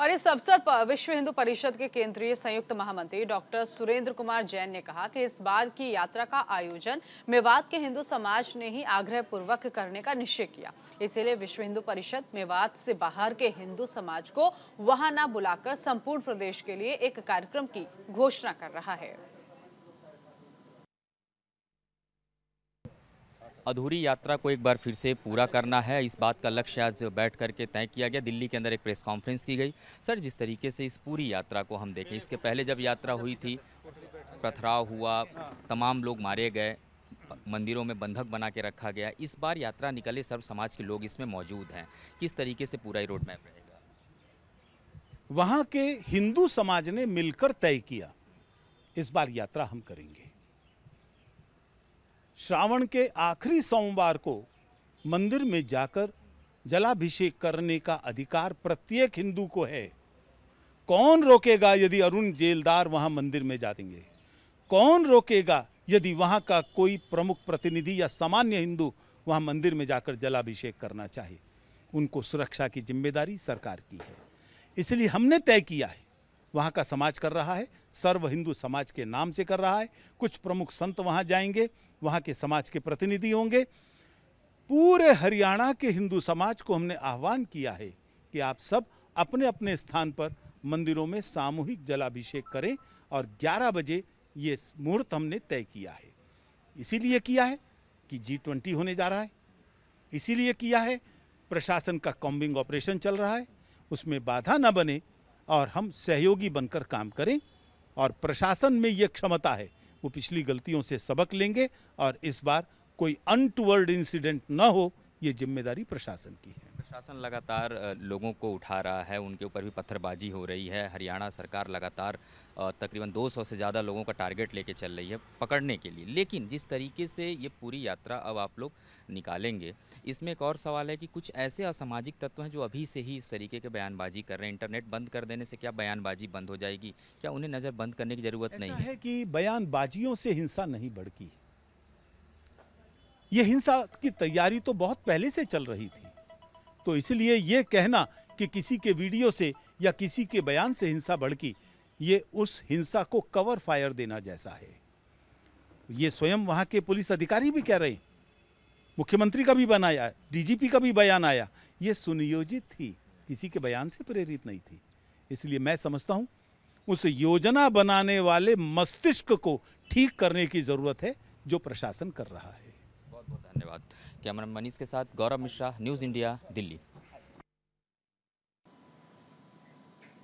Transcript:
और इस अवसर पर विश्व हिंदू परिषद के केंद्रीय संयुक्त महामंत्री डॉक्टर सुरेंद्र कुमार जैन ने कहा कि इस बार की यात्रा का आयोजन मेवात के हिंदू समाज ने ही आग्रह पूर्वक करने का निश्चय किया इसीलिए विश्व हिंदू परिषद मेवात से बाहर के हिंदू समाज को वहां न बुलाकर संपूर्ण प्रदेश के लिए एक कार्यक्रम की घोषणा कर रहा है अधूरी यात्रा को एक बार फिर से पूरा करना है इस बात का लक्ष्य आज बैठ करके तय किया गया दिल्ली के अंदर एक प्रेस कॉन्फ्रेंस की गई सर जिस तरीके से इस पूरी यात्रा को हम देखें इसके पहले जब यात्रा हुई थी पथराव हुआ तमाम लोग मारे गए मंदिरों में बंधक बना के रखा गया इस बार यात्रा निकले सर्व समाज के लोग इसमें मौजूद हैं किस तरीके से पूरा रोड मैप रहेगा वहाँ के हिंदू समाज ने मिलकर तय किया इस बार यात्रा हम करेंगे श्रावण के आखिरी सोमवार को मंदिर में जाकर जलाभिषेक करने का अधिकार प्रत्येक हिंदू को है कौन रोकेगा यदि अरुण जेलदार वहां मंदिर में जा देंगे कौन रोकेगा यदि वहां का कोई प्रमुख प्रतिनिधि या सामान्य हिंदू वहां मंदिर में जाकर जलाभिषेक करना चाहे उनको सुरक्षा की जिम्मेदारी सरकार की है इसलिए हमने तय किया है वहाँ का समाज कर रहा है सर्व हिंदू समाज के नाम से कर रहा है कुछ प्रमुख संत वहाँ जाएंगे वहाँ के समाज के प्रतिनिधि होंगे पूरे हरियाणा के हिंदू समाज को हमने आह्वान किया है कि आप सब अपने अपने स्थान पर मंदिरों में सामूहिक जलाभिषेक करें और 11 बजे ये मुहूर्त हमने तय किया है इसीलिए किया है कि जी ट्वेंटी होने जा रहा है इसीलिए किया है प्रशासन का कॉम्बिंग ऑपरेशन चल रहा है उसमें बाधा न बने और हम सहयोगी बनकर काम करें और प्रशासन में ये क्षमता है वो पिछली गलतियों से सबक लेंगे और इस बार कोई अनटवर्ड इंसिडेंट न हो ये जिम्मेदारी प्रशासन की है प्रशासन लगातार लोगों को उठा रहा है उनके ऊपर भी पत्थरबाजी हो रही है हरियाणा सरकार लगातार तकरीबन 200 से ज़्यादा लोगों का टारगेट लेके चल रही है पकड़ने के लिए लेकिन जिस तरीके से ये पूरी यात्रा अब आप लोग निकालेंगे इसमें एक और सवाल है कि कुछ ऐसे असामाजिक तत्व हैं जो अभी से ही इस तरीके के बयानबाजी कर रहे हैं इंटरनेट बंद कर देने से क्या बयानबाजी बंद हो जाएगी क्या उन्हें नज़र बंद करने की ज़रूरत नहीं है कि बयानबाजियों से हिंसा नहीं बढ़ती ये हिंसा की तैयारी तो बहुत पहले से चल रही थी तो इसलिए ये कहना कि किसी के वीडियो से या किसी के बयान से हिंसा भड़की ये उस हिंसा को कवर फायर देना जैसा है ये स्वयं वहाँ के पुलिस अधिकारी भी कह रहे हैं मुख्यमंत्री का भी बयान आया डीजीपी का भी बयान आया ये सुनियोजित थी किसी के बयान से प्रेरित नहीं थी इसलिए मैं समझता हूँ उस योजना बनाने वाले मस्तिष्क को ठीक करने की ज़रूरत है जो प्रशासन कर रहा है धन्यवाद कैमरा मनीष के साथ गौरव मिश्रा न्यूज़ इंडिया दिल्ली